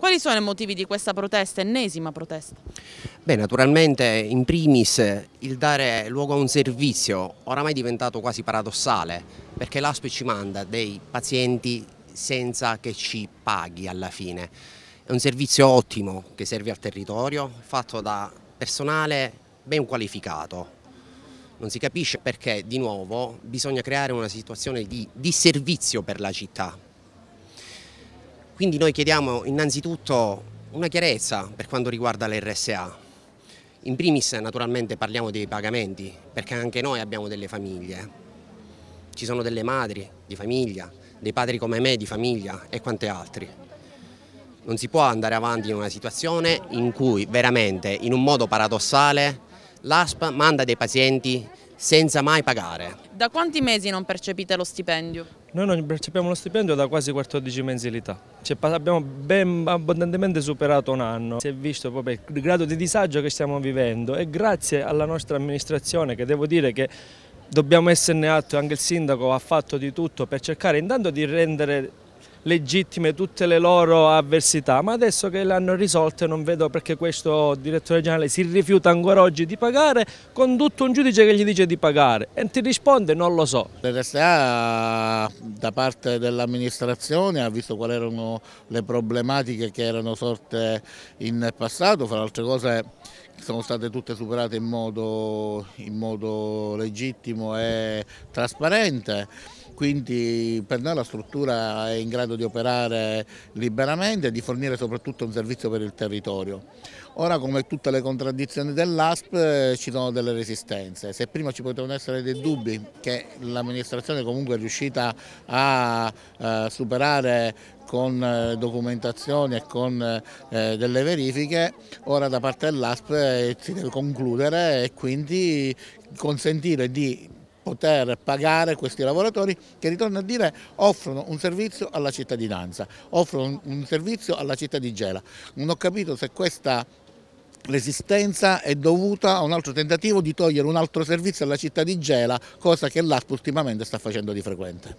Quali sono i motivi di questa protesta, ennesima protesta? Beh, naturalmente in primis il dare luogo a un servizio oramai è diventato quasi paradossale perché l'ASP ci manda dei pazienti senza che ci paghi alla fine. È un servizio ottimo che serve al territorio, fatto da personale ben qualificato. Non si capisce perché di nuovo bisogna creare una situazione di disservizio per la città, quindi noi chiediamo innanzitutto una chiarezza per quanto riguarda l'RSA. In primis naturalmente parliamo dei pagamenti, perché anche noi abbiamo delle famiglie. Ci sono delle madri di famiglia, dei padri come me di famiglia e quante altri. Non si può andare avanti in una situazione in cui veramente, in un modo paradossale, l'ASP manda dei pazienti senza mai pagare. Da quanti mesi non percepite lo stipendio? Noi non percepiamo lo stipendio da quasi 14 mensilità, cioè, abbiamo ben abbondantemente superato un anno, si è visto proprio il grado di disagio che stiamo vivendo e grazie alla nostra amministrazione che devo dire che dobbiamo esserne atto, e anche il sindaco ha fatto di tutto per cercare intanto di rendere legittime tutte le loro avversità, ma adesso che le hanno risolte non vedo perché questo direttore generale si rifiuta ancora oggi di pagare con tutto un giudice che gli dice di pagare e ti risponde non lo so. L'RSA ah, da parte dell'amministrazione ha visto quali erano le problematiche che erano sorte in passato, fra le altre cose sono state tutte superate in modo, in modo legittimo e trasparente quindi per noi la struttura è in grado di operare liberamente e di fornire soprattutto un servizio per il territorio. Ora come tutte le contraddizioni dell'ASP eh, ci sono delle resistenze, se prima ci potevano essere dei dubbi che l'amministrazione comunque è riuscita a eh, superare con eh, documentazioni e con eh, delle verifiche, ora da parte dell'ASP eh, si deve concludere e quindi consentire di poter pagare questi lavoratori che, ritorno a dire, offrono un servizio alla cittadinanza, offrono un servizio alla città di Gela. Non ho capito se questa resistenza è dovuta a un altro tentativo di togliere un altro servizio alla città di Gela, cosa che l'ARP ultimamente sta facendo di frequente.